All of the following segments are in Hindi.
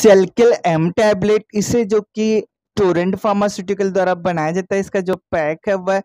सेल्किल एम टैबलेट इसे जो कि टोरेंट फार्मास्यूटिकल द्वारा बनाया जाता है इसका जो पैक है वह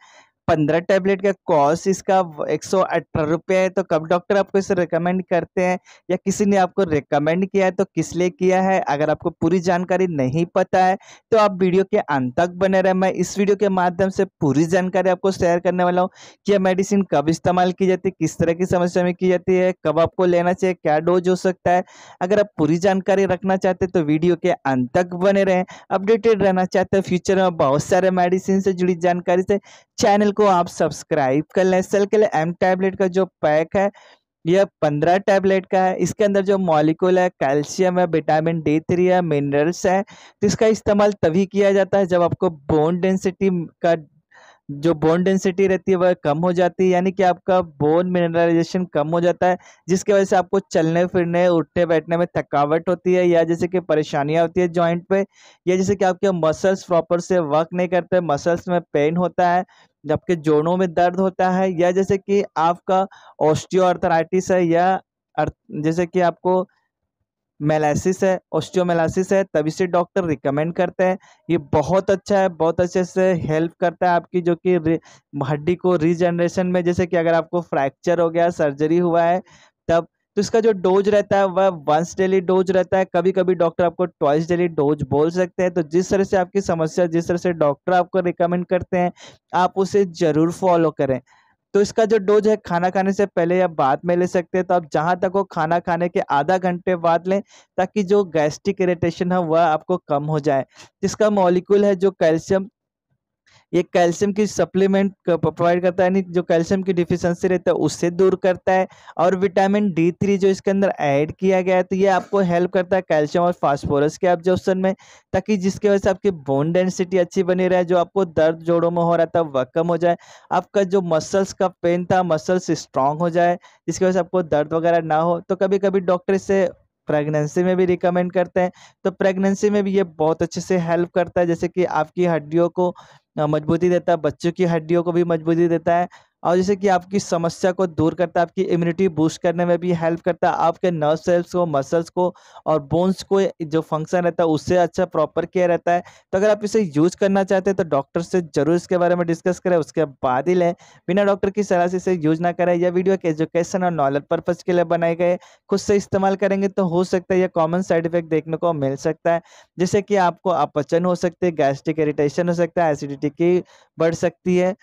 पंद्रह टैबलेट का कॉस्ट इसका एक सौ अठारह रुपये है तो कब डॉक्टर आपको इसे रिकमेंड करते हैं या किसी ने आपको रिकमेंड किया है तो किस लिए किया है अगर आपको पूरी जानकारी नहीं पता है तो आप वीडियो के अंत तक बने रहें मैं इस वीडियो के माध्यम से पूरी जानकारी आपको शेयर करने वाला हूँ कि यह मेडिसिन कब इस्तेमाल की जाती है किस तरह की समस्या में की जाती है कब आपको लेना चाहिए क्या डोज हो सकता है अगर आप पूरी जानकारी रखना चाहते हैं तो वीडियो के अंत तक बने रहें अपडेटेड रहना चाहते हैं फ्यूचर में बहुत सारे मेडिसिन से जुड़ी जानकारी से चैनल को आप सब्सक्राइब कर लें सेल के लिए एम टैबलेट का जो पैक है यह पंद्रह टैबलेट का है इसके अंदर जो मॉलिक्यूल है कैल्शियम है विटामिन डी थ्री है मिनरल्स है तो इसका इस्तेमाल तभी किया जाता है जब आपको बोन डेंसिटी का जो बोन डेंसिटी रहती है वह कम हो जाती है यानी कि आपका बोन मिनरलाइजेशन कम हो जाता है जिसकी वजह से आपको चलने फिरने उठने बैठने में थकावट होती है या जैसे कि परेशानियां होती है जॉइंट पे या जैसे कि आपके मसल्स प्रॉपर से वर्क नहीं करते मसल्स में पेन होता है आपके जोड़ों में दर्द होता है या जैसे कि आपका ऑस्टियो है या जैसे कि आपको मेलासिस है ऑस्टियोमेलासिस है तभी से डॉक्टर रिकमेंड करते हैं ये बहुत अच्छा है बहुत अच्छे से हेल्प करता है आपकी जो कि हड्डी को रीजनरेशन में जैसे कि अगर आपको फ्रैक्चर हो गया सर्जरी हुआ है तब तो इसका जो डोज रहता है वह वंस डेली डोज रहता है कभी कभी डॉक्टर आपको ट्वाइस डेली डोज बोल सकते हैं तो जिस तरह से आपकी समस्या जिस तरह से डॉक्टर आपको रिकमेंड करते हैं आप उसे ज़रूर फॉलो करें तो इसका जो डोज है खाना खाने से पहले या बाद में ले सकते हैं तो आप जहाँ तक वो खाना खाने के आधा घंटे बाद लें ताकि जो गैस्ट्रिक इरिटेशन है वह आपको कम हो जाए जिसका मॉलिक्यूल है जो कैल्शियम ये कैल्शियम की सप्लीमेंट प्रोवाइड करता है यानी जो कैल्शियम की डिफिशेंसी रहता है उससे दूर करता है और विटामिन डी थ्री जो इसके अंदर ऐड किया गया है तो ये आपको हेल्प करता है कैल्शियम और फास्फोरस के ऑब्जॉर्प्शन में ताकि जिसकी वजह से आपकी बोन डेंसिटी अच्छी बनी रहे जो आपको दर्द जोड़ों में हो रहा था वह कम हो जाए आपका जो मसल्स का पेन था मसल्स स्ट्रांग हो जाए जिसकी वजह से आपको दर्द वगैरह ना हो तो कभी कभी डॉक्टर इसे प्रेगनेंसी में भी रिकमेंड करते हैं तो प्रेगनेंसी में भी ये बहुत अच्छे से हेल्प करता है जैसे कि आपकी हड्डियों को मजबूती देता है बच्चों की हड्डियों को भी मजबूती देता है और जैसे कि आपकी समस्या को दूर करता है आपकी इम्यूनिटी बूस्ट करने में भी हेल्प करता है आपके नर्व सेल्स को मसल्स को और बोन्स को जो फंक्शन रहता है उससे अच्छा प्रॉपर केयर रहता है तो अगर आप इसे यूज करना चाहते हैं तो डॉक्टर से जरूर इसके बारे में डिस्कस करें उसके बाद ही लें बिना डॉक्टर की सलाह से इसे यूज ना करें यह वीडियो एजुकेशन और नॉलेज पर्पज़ के लिए बनाए गए खुद से इस्तेमाल करेंगे तो हो सकता है यह कॉमन साइड इफेक्ट देखने को मिल सकता है जैसे कि आपको अपचन हो सकते हैं गैस्ट्रिक इरिटेशन हो सकता है एसिडिटी की बढ़ सकती है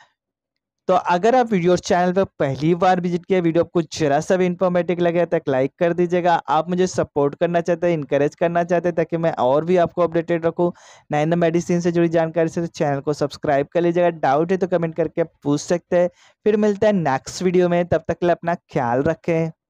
तो अगर आप वीडियो चैनल पर पहली बार विजिट किया वीडियो आपको जरा सा भी इन्फॉर्मेटिव लगे तक लाइक कर दीजिएगा आप मुझे सपोर्ट करना चाहते हैं इंकरेज करना चाहते हैं ताकि मैं और भी आपको अपडेटेड रखूँ नैनो मेडिसिन से जुड़ी जानकारी से तो चैनल को सब्सक्राइब कर लीजिएगा डाउट है तो कमेंट करके पूछ सकते हैं फिर मिलता है नेक्स्ट वीडियो में तब तक के लिए अपना ख्याल रखें